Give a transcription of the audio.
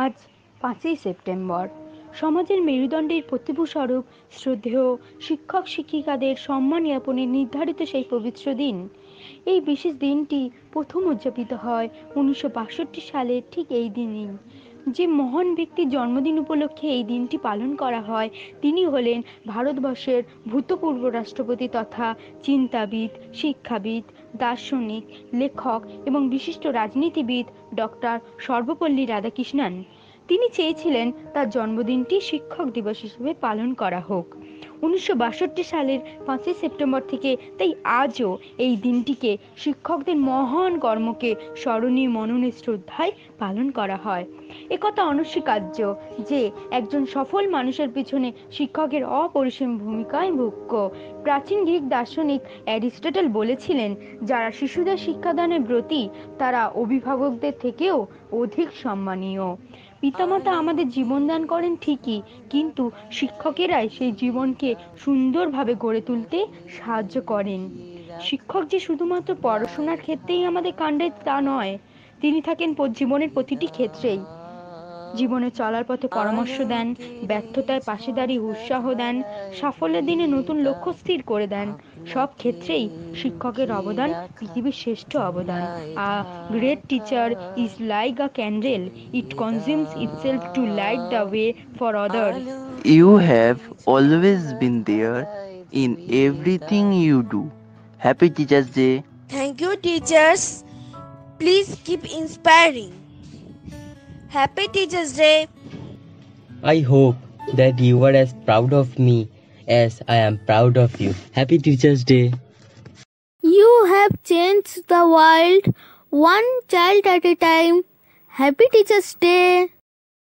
আজ পাঁচই সেপ্টেম্বর সমাজের মেরুদণ্ডের প্রতিভূস্বরূপ শ্রদ্ধেয় শিক্ষক শিক্ষিকাদের সম্মান জ্ঞাপনের নির্ধারিত সেই পবিত্র দিন এই বিশেষ দিনটি প্রথম উদযাপিত হয় উনিশশো সালের ঠিক এই দিনেই যে মহান ব্যক্তির জন্মদিন উপলক্ষে এই দিনটি পালন করা হয় তিনি হলেন ভারতবর্ষের ভূতপূর্ব রাষ্ট্রপতি তথা চিন্তাবিদ শিক্ষাবিদ দার্শনিক লেখক এবং বিশিষ্ট রাজনীতিবিদ ডক্টর সর্বপল্লী রাধাকৃষ্ণন তিনি চেয়েছিলেন তার জন্মদিনটি শিক্ষক দিবস হিসেবে পালন করা হোক উনিশশো সালের পাঁচই সেপ্টেম্বর থেকে তাই আজও এই দিনটিকে শিক্ষকদের মহান কর্মকে স্মরণীয় মননে শ্রদ্ধায় পালন করা হয় একথা অনস্বীকার্য যে একজন সফল মানুষের পিছনে শিক্ষকের অপরিসীম ভূমিকায় ভুক্য প্রাচীন গ্রিক দার্শনিক অ্যারিস্টটল বলেছিলেন যারা শিশুদের শিক্ষাদানে ব্রতী তারা অভিভাবকদের থেকেও অধিক সম্মানীয় পিতামাতা আমাদের জীবন দান করেন ঠিকই কিন্তু শিক্ষকেরাই সেই জীবনকে সুন্দরভাবে গড়ে তুলতে সাহায্য করেন শিক্ষক যে শুধুমাত্র পড়াশোনার ক্ষেত্রেই আমাদের কাণ্ডে তা নয় তিনি থাকেন জীবনের প্রতিটি ক্ষেত্রেই জীবনে চলার পথে পরামর্শ দেন ব্যর্থতায় পাশে দাঁড়িয়ে উৎসাহ দেন সাফল্যের দিনে নতুন লক্ষ্য স্থির করে দেন সব ক্ষেত্রেই শিক্ষকের অবদান পৃথিবীর শ্রেষ্ঠ অবদান a great teacher is like a candle it consumes itself to light the way for others you have always been there in everything you do happy teachers day thank you teachers please keep inspiring Happy Teacher's Day! I hope that you are as proud of me as I am proud of you. Happy Teacher's Day! You have changed the world one child at a time. Happy Teacher's Day!